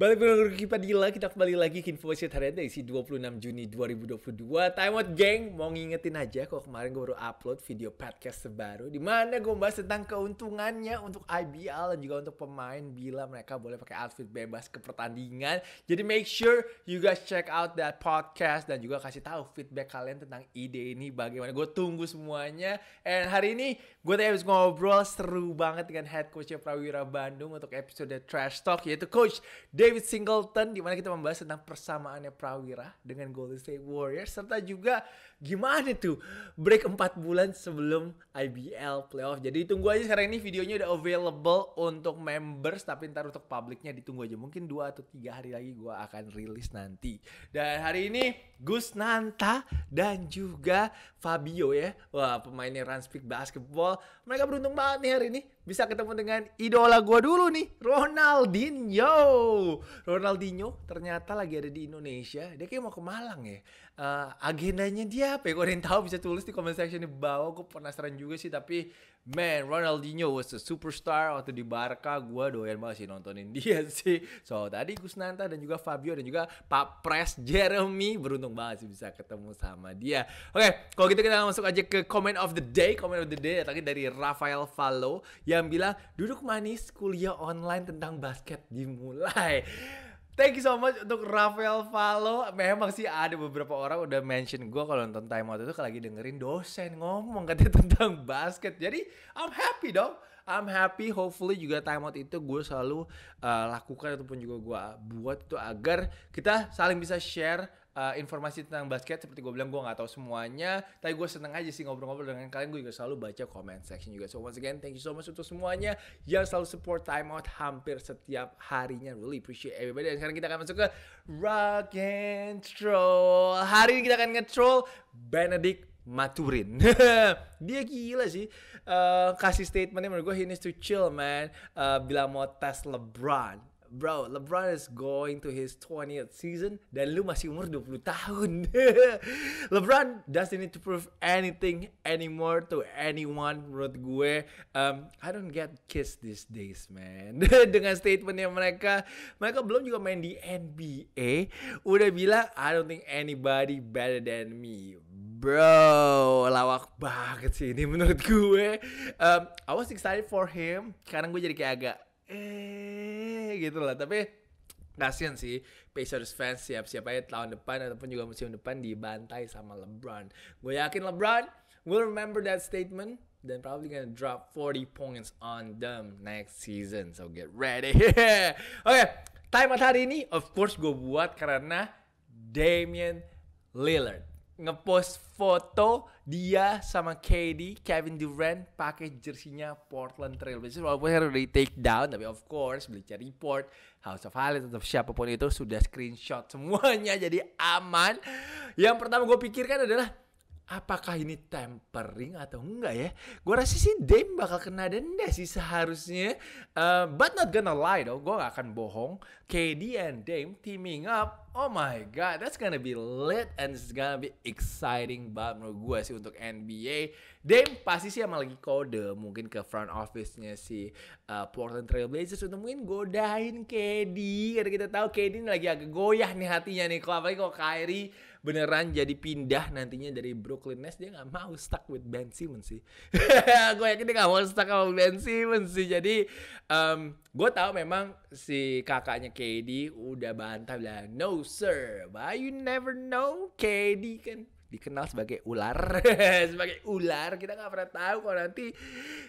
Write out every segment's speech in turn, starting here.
Balik dengan Ruki Padilla, kita kembali lagi ke informasi harian dari isi 26 Juni 2022. Time out geng, mau ngingetin aja kok kemarin gue baru upload video podcast terbaru di mana gue bahas tentang keuntungannya untuk IBL dan juga untuk pemain bila mereka boleh pakai outfit bebas ke pertandingan. Jadi make sure you guys check out that podcast dan juga kasih tahu feedback kalian tentang ide ini bagaimana. Gue tunggu semuanya. And hari ini gue tadi habis ngobrol seru banget dengan head coachnya Prawira Bandung untuk episode Trash Talk yaitu Coach De David Singleton di mana kita membahas tentang persamaannya Prawira dengan Golden State Warriors serta juga gimana tuh break 4 bulan sebelum IBL playoff. Jadi tunggu aja sekarang ini videonya udah available untuk members tapi ntar untuk publiknya ditunggu aja. Mungkin dua atau tiga hari lagi gue akan rilis nanti. Dan hari ini Gus Nanta dan juga Fabio ya. Wah pemainnya speak Basketball. Mereka beruntung banget nih hari ini bisa ketemu dengan idola gue dulu nih Ronaldinho Ronaldinho ternyata lagi ada di Indonesia dia kayak mau ke Malang ya uh, agendanya dia apa ya? Kau ada yang tahu bisa tulis di comment section di bawah. Gue penasaran juga sih tapi man Ronaldinho was a superstar waktu di Barca. Gue doyan banget sih nontonin dia sih. So tadi Gus Nanta dan juga Fabio dan juga Pak Pres Jeremy beruntung banget sih bisa ketemu sama dia. Oke, okay, kalau gitu kita masuk aja ke comment of the day. Comment of the day tadi dari Rafael Fallo yang bilang duduk manis kuliah online tentang basket dimulai. Thank you so much untuk Rafael Valo. Memang sih ada beberapa orang udah mention gue kalau nonton Time Out itu lagi dengerin dosen ngomong katanya tentang basket. Jadi I'm happy dong. I'm happy. Hopefully juga Time Out itu gue selalu uh, lakukan ataupun juga gue buat itu agar kita saling bisa share uh, informasi tentang basket seperti gue bilang gue nggak tahu semuanya tapi gue seneng aja sih ngobrol-ngobrol dengan kalian gue juga selalu baca comment section juga so once again thank you so much untuk semuanya yang selalu support time out hampir setiap harinya really appreciate everybody dan sekarang kita akan masuk ke rock and troll hari ini kita akan nge-troll Benedict Maturin. dia gila sih. Uh, kasih statementnya menurut gue he needs to chill man. Uh, bila mau tes LeBron bro, LeBron is going to his 20th season dan lu masih umur 20 tahun. LeBron doesn't need to prove anything anymore to anyone menurut gue. Um, I don't get kissed these days, man. Dengan statementnya mereka, mereka belum juga main di NBA, udah bilang I don't think anybody better than me. Bro, lawak banget sih ini menurut gue. Um, I was excited for him. Sekarang gue jadi kayak agak eh gitu lah tapi kasian sih Pacers fans siap-siap aja tahun depan ataupun juga musim depan dibantai sama LeBron. Gue yakin LeBron will remember that statement dan probably gonna drop 40 points on them next season. So get ready. Oke, okay, time out hari ini of course gue buat karena Damian Lillard ngepost foto dia sama KD Kevin Durant pakai jersinya Portland Trail Blazers walaupun harus di take down tapi of course cari Report House of Highlights atau siapapun itu sudah screenshot semuanya jadi aman yang pertama gue pikirkan adalah apakah ini tempering atau enggak ya gue rasa sih Dame bakal kena denda sih seharusnya uh, but not gonna lie though gue gak akan bohong KD and Dame teaming up oh my god, that's gonna be lit and it's gonna be exciting banget menurut gue sih untuk NBA. Dame pasti sih emang lagi kode mungkin ke front office-nya si uh, Portland Trail Blazers untuk mungkin godain KD karena kita tahu KD ini lagi agak goyah nih hatinya nih kalau apalagi kalau Kyrie beneran jadi pindah nantinya dari Brooklyn Nets dia nggak mau stuck with Ben Simmons sih. gue yakin dia nggak mau stuck sama Ben Simmons sih. Jadi um, gue tahu memang si kakaknya KD udah bantah bilang no closer. But you never know, KD kan dikenal sebagai ular sebagai ular kita nggak pernah tahu kalau nanti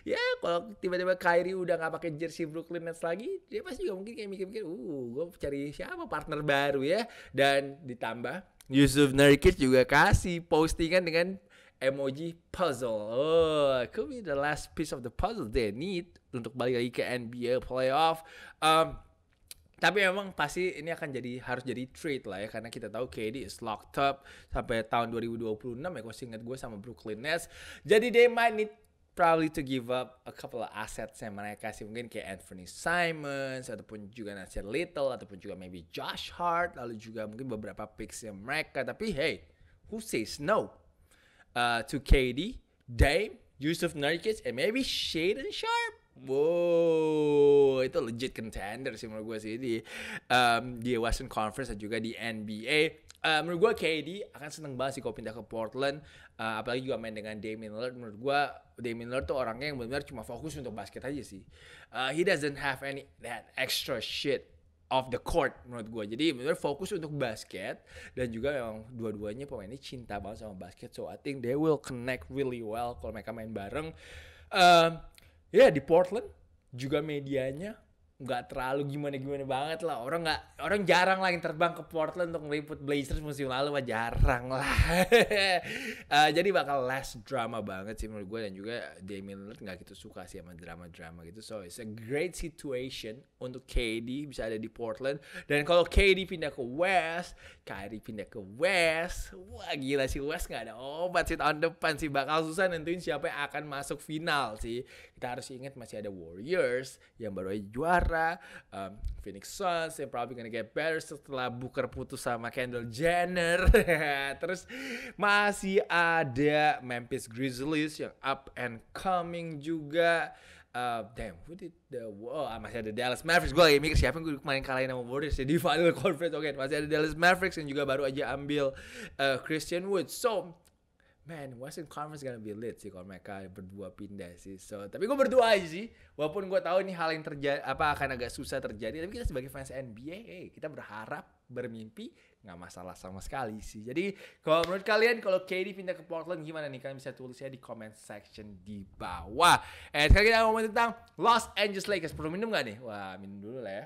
ya kalau tiba-tiba Kyrie udah nggak pakai jersey Brooklyn Nets lagi dia pasti juga mungkin kayak mikir-mikir uh gue cari siapa partner baru ya dan ditambah Yusuf Nurkic juga kasih postingan dengan emoji puzzle. Oh, could be the last piece of the puzzle they need untuk balik lagi ke NBA playoff. Um, tapi memang pasti ini akan jadi harus jadi trade lah ya karena kita tahu KD is locked up sampai tahun 2026 ya kau singkat gue sama Brooklyn Nets jadi they might need probably to give up a couple of assets yang mereka kasih mungkin kayak Anthony Simons ataupun juga Nasir Little ataupun juga maybe Josh Hart lalu juga mungkin beberapa picks yang mereka tapi hey who says no uh, to KD Dame Yusuf Nurkic and maybe Shaden Sharp Whoa! itu legit contender sih menurut gue sih di um, di Western Conference dan juga di NBA uh, menurut gue KD akan seneng banget sih kalau pindah ke Portland uh, apalagi juga main dengan Damian Lillard menurut gue Damian Lillard tuh orangnya yang benar-benar cuma fokus untuk basket aja sih uh, he doesn't have any that extra shit of the court menurut gue jadi benar fokus untuk basket dan juga yang dua-duanya ini cinta banget sama basket so I think they will connect really well kalau mereka main bareng uh, ya yeah, di Portland juga medianya nggak terlalu gimana gimana banget lah orang nggak orang jarang lah yang terbang ke Portland untuk meliput Blazers musim lalu mah jarang lah uh, jadi bakal less drama banget sih menurut gue dan juga Damian Lillard nggak gitu suka sih sama drama-drama gitu so it's a great situation untuk KD bisa ada di Portland dan kalau KD pindah ke West Kyrie pindah ke West wah gila sih West nggak ada obat sih tahun depan sih bakal susah nentuin siapa yang akan masuk final sih kita harus ingat masih ada Warriors yang baru aja juara um, Phoenix Suns yang probably gonna get better setelah Booker putus sama Kendall Jenner. Terus masih ada Memphis Grizzlies yang up and coming juga. Uh, damn, who did the wow, oh, ah, masih ada Dallas Mavericks. Gue lagi mikir siapa yang gue kemarin kalahin sama Warriors ya di final conference. Oke, okay, masih ada Dallas Mavericks yang juga baru aja ambil uh, Christian Wood. So, man Western Conference gonna be lit sih kalau mereka berdua pindah sih so tapi gue berdua aja sih walaupun gue tahu ini hal yang terjadi apa akan agak susah terjadi tapi kita sebagai fans NBA hey, kita berharap bermimpi nggak masalah sama sekali sih jadi kalau menurut kalian kalau KD pindah ke Portland gimana nih kalian bisa tulisnya di comment section di bawah eh sekarang kita ngomong tentang Los Angeles Lakers perlu minum gak nih wah minum dulu lah ya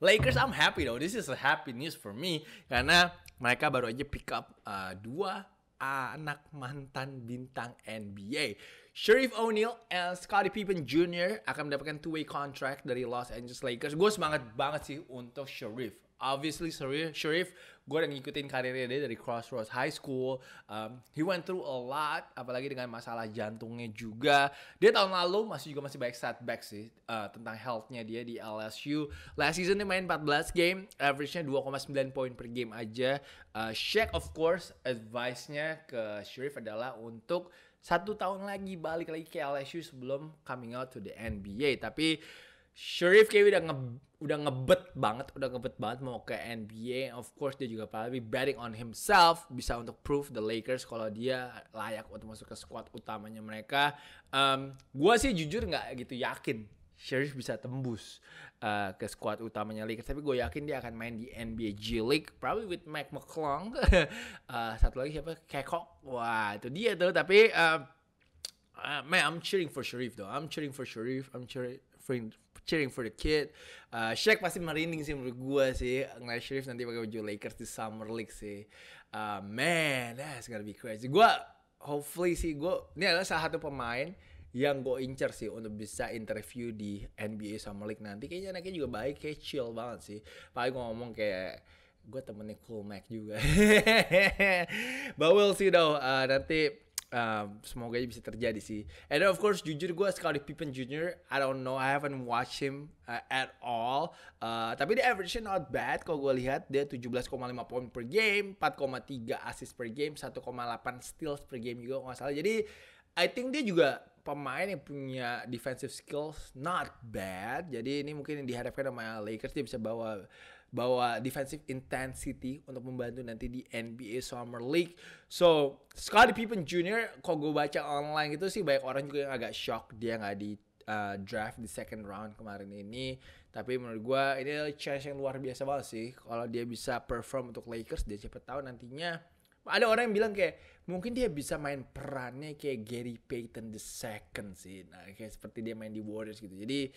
Lakers I'm happy though. This is a happy news for me karena mereka baru aja pick up uh, dua anak mantan bintang NBA. Sharif O'Neal and Scottie Pippen Jr. akan mendapatkan two-way contract dari Los Angeles Lakers. Gue semangat banget sih untuk Sharif obviously Sharif, Sharif gue udah ngikutin karirnya dia dari Crossroads High School. Um, he went through a lot, apalagi dengan masalah jantungnya juga. Dia tahun lalu masih juga masih banyak setback sih uh, tentang healthnya dia di LSU. Last season dia main 14 game, average-nya 2,9 poin per game aja. Uh, Shaq of course advice-nya ke Sharif adalah untuk satu tahun lagi balik lagi ke LSU sebelum coming out to the NBA. Tapi Sharif kayaknya udah nge udah ngebet banget, udah ngebet banget mau ke NBA. Of course dia juga probably betting on himself bisa untuk prove the Lakers kalau dia layak untuk masuk ke squad utamanya mereka. Um, gua sih jujur nggak gitu yakin Sharif bisa tembus uh, ke squad utamanya Lakers. Tapi gue yakin dia akan main di NBA G League. Probably with Mike McClung. uh, satu lagi siapa? Kekok. Wah itu dia tuh. Tapi uh, uh, man, I'm cheering for Sharif though. I'm cheering for Sharif. I'm cheering cheering for the kid. Uh, Shaq pasti merinding sih menurut gue sih ngeliat Sharif nanti pakai baju Lakers di Summer League sih. Uh, man, that's gonna be crazy. Gue hopefully sih gue ini adalah salah satu pemain yang gue incer sih untuk bisa interview di NBA Summer League nanti kayaknya anaknya juga baik kayak chill banget sih paling gue ngomong kayak gue temennya Cool Mac juga but we'll see though uh, nanti Um, semoga aja bisa terjadi sih. And of course jujur gue sekali Pippen Junior. I don't know, I haven't watched him uh, at all. Uh, tapi dia average not bad kalau gue lihat dia 17,5 poin per game, 4,3 assist per game, 1,8 steals per game juga nggak salah. Jadi I think dia juga pemain yang punya defensive skills not bad. Jadi ini mungkin yang diharapkan sama Lakers dia bisa bawa bawa defensive intensity untuk membantu nanti di NBA Summer League. So Scottie Pippen Jr. kok gue baca online gitu sih banyak orang juga yang agak shock dia nggak di uh, draft di second round kemarin ini. Tapi menurut gue ini adalah chance yang luar biasa banget sih. Kalau dia bisa perform untuk Lakers dia cepet tahu nantinya ada orang yang bilang kayak mungkin dia bisa main perannya kayak Gary Payton the second sih nah, kayak seperti dia main di Warriors gitu jadi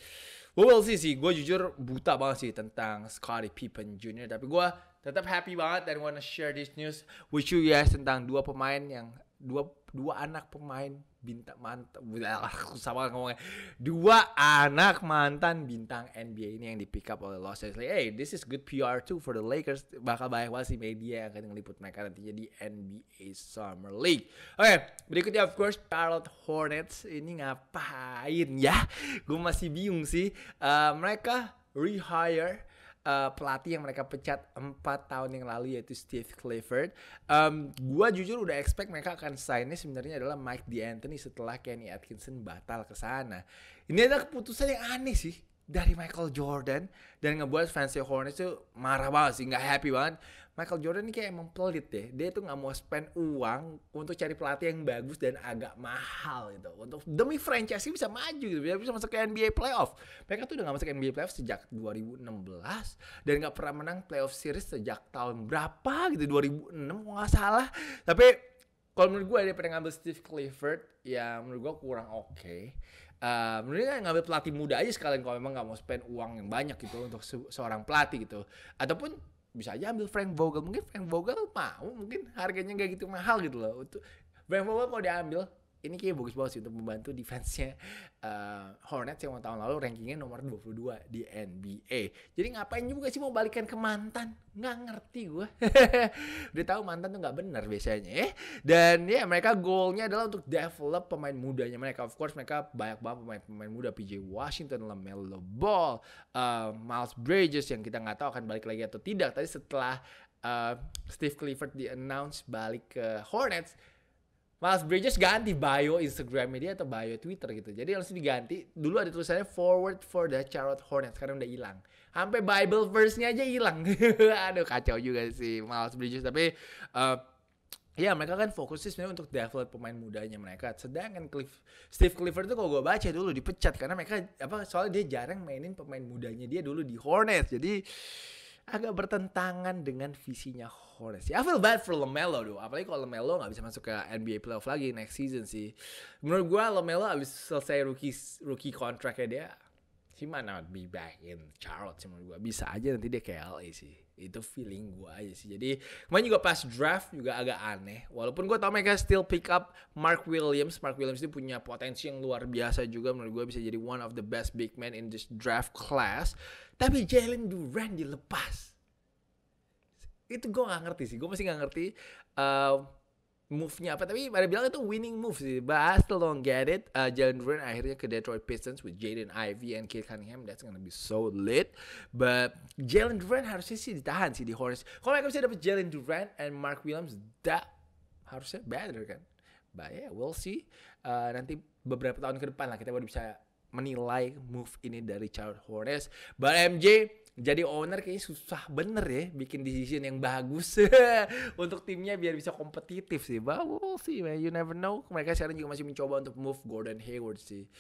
we will see sih gue jujur buta banget sih tentang Scottie Pippen Jr tapi gue tetap happy banget dan wanna share this news with you guys tentang dua pemain yang dua dua anak pemain bintang mantan aku sama ngomongnya dua anak mantan bintang NBA ini yang di pick up oleh Los Angeles hey this is good PR too for the Lakers bakal banyak banget sih media yang akan ngeliput mereka nantinya di NBA Summer League oke okay, berikutnya of course Charlotte Hornets ini ngapain ya gue masih bingung sih uh, mereka rehire uh, pelatih yang mereka pecat 4 tahun yang lalu yaitu Steve Clifford. Um, gua jujur udah expect mereka akan signnya sebenarnya adalah Mike D'Anthony setelah Kenny Atkinson batal ke sana. Ini adalah keputusan yang aneh sih dari Michael Jordan dan ngebuat fans Hornets tuh marah banget sih, nggak happy banget. Michael Jordan ini kayak emang pelit deh. Dia tuh nggak mau spend uang untuk cari pelatih yang bagus dan agak mahal gitu. Untuk demi franchise bisa maju gitu, biar bisa masuk ke NBA playoff. Mereka tuh udah nggak masuk ke NBA playoff sejak 2016 dan nggak pernah menang playoff series sejak tahun berapa gitu 2006 nggak salah. Tapi kalau menurut gue dia pernah ngambil Steve Clifford ya menurut gue kurang oke. Okay. Uh, eh, mendingan ngambil pelatih muda aja sekalian kalau memang nggak mau spend uang yang banyak gitu untuk se seorang pelatih gitu. Ataupun bisa aja ambil Frank Vogel mungkin Frank Vogel mau mungkin harganya nggak gitu mahal gitu loh untuk Frank Vogel mau diambil ini kayak bagus banget sih untuk membantu defense-nya uh, Hornets yang tahun lalu rankingnya nomor 22 di NBA. Jadi ngapain juga sih mau balikan ke mantan? Nggak ngerti gue. Udah tahu mantan tuh nggak bener biasanya ya. Dan ya yeah, mereka goalnya adalah untuk develop pemain mudanya mereka. Of course mereka banyak banget pemain-pemain muda. PJ Washington, LaMelo Ball, uh, Miles Bridges yang kita nggak tahu akan balik lagi atau tidak. Tadi setelah uh, Steve Clifford di-announce balik ke Hornets, Miles Bridges ganti bio Instagram media atau bio Twitter gitu. Jadi langsung diganti. Dulu ada tulisannya forward for the Charlotte Hornets. Sekarang udah hilang. Sampai Bible verse-nya aja hilang. Aduh kacau juga sih Miles Bridges. Tapi uh, ya mereka kan fokusnya sebenarnya untuk develop pemain mudanya mereka. Sedangkan Cliff, Steve Clifford tuh kalau gue baca dulu dipecat karena mereka apa soalnya dia jarang mainin pemain mudanya dia dulu di Hornets. Jadi agak bertentangan dengan visinya Horace. I feel bad for Lamelo tuh. Apalagi kalau Lamelo nggak bisa masuk ke NBA playoff lagi next season sih. Menurut gue Lamelo abis selesai rookie rookie kontraknya dia he might not be back in Charlotte sih menurut gue bisa aja nanti dia ke LA sih itu feeling gue aja sih jadi kemarin juga pas draft juga agak aneh walaupun gue tau mereka still pick up Mark Williams Mark Williams itu punya potensi yang luar biasa juga menurut gue bisa jadi one of the best big man in this draft class tapi Jalen Duran dilepas itu gue gak ngerti sih gue masih gak ngerti uh, move-nya apa tapi pada bilang itu winning move sih but I still don't get it uh, Jalen Green akhirnya ke Detroit Pistons with Jaden Ivey and Kate Cunningham that's gonna be so lit but Jalen Durant harusnya sih ditahan sih di Hornets kalau mereka bisa dapet Jalen Durant and Mark Williams that harusnya better kan but yeah we'll see uh, nanti beberapa tahun ke depan lah kita baru bisa menilai move ini dari Charlotte Hornets but MJ jadi owner kayaknya susah bener ya bikin decision yang bagus untuk timnya biar bisa kompetitif sih. But we'll see man, you never know. Mereka sekarang juga masih mencoba untuk move Gordon Hayward sih.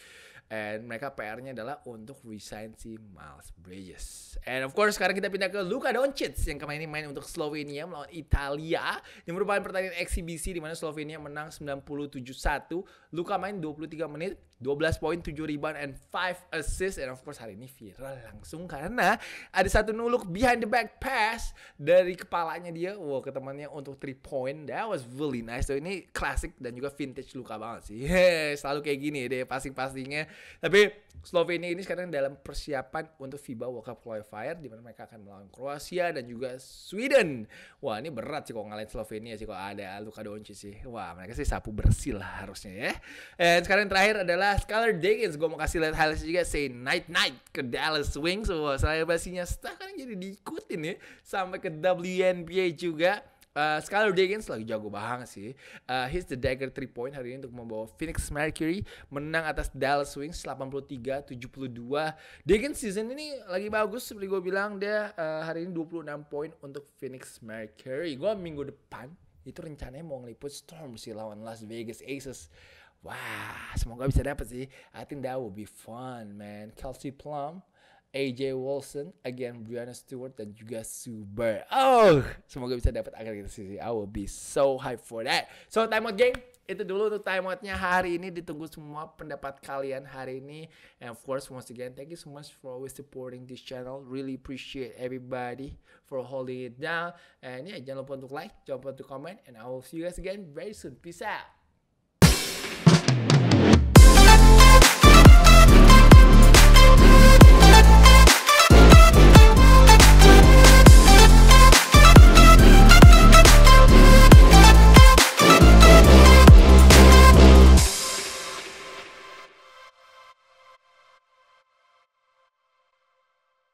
And mereka PR-nya adalah untuk resign si Miles Bridges. And of course sekarang kita pindah ke Luka Doncic yang kemarin ini main untuk Slovenia melawan Italia. Yang merupakan pertandingan eksibisi di mana Slovenia menang 97-1. Luka main 23 menit, 12 poin, 7 rebound, and 5 assist. And of course hari ini viral langsung karena ada satu nuluk behind the back pass dari kepalanya dia wow, ke temannya untuk 3 point. That was really nice. So ini klasik dan juga vintage Luka banget sih. Selalu kayak gini ya deh passing-passingnya tapi Slovenia ini sekarang dalam persiapan untuk FIBA World Cup qualifier di mana mereka akan melawan Kroasia dan juga Sweden. Wah, ini berat sih kalau ngalahin Slovenia sih kalau ada Luka Doncic sih. Wah, mereka sih sapu bersih lah harusnya ya. Dan sekarang yang terakhir adalah Skylar Diggins. Gua mau kasih lihat highlights juga say night night ke Dallas Wings. Wah, setelah sekarang jadi diikutin ya sampai ke WNBA juga. Uh, eh, Skylar Diggins lagi jago banget sih. Uh, he's the dagger three point hari ini untuk membawa Phoenix Mercury menang atas Dallas Wings 83-72. Diggins season ini lagi bagus seperti gue bilang dia uh, hari ini 26 poin untuk Phoenix Mercury. Gue minggu depan itu rencananya mau ngeliput Storm sih lawan Las Vegas Aces. Wah, semoga bisa dapet sih. I think that will be fun, man. Kelsey Plum AJ Wilson, again Brianna Stewart dan juga Super. Oh, semoga bisa dapat akhir kita sisi. I will be so hype for that. So time out game. itu dulu untuk time outnya hari ini. Ditunggu semua pendapat kalian hari ini. And of course, once again, thank you so much for always supporting this channel. Really appreciate everybody for holding it down. And yeah, jangan lupa untuk like, jangan lupa untuk comment, and I will see you guys again very soon. Peace out.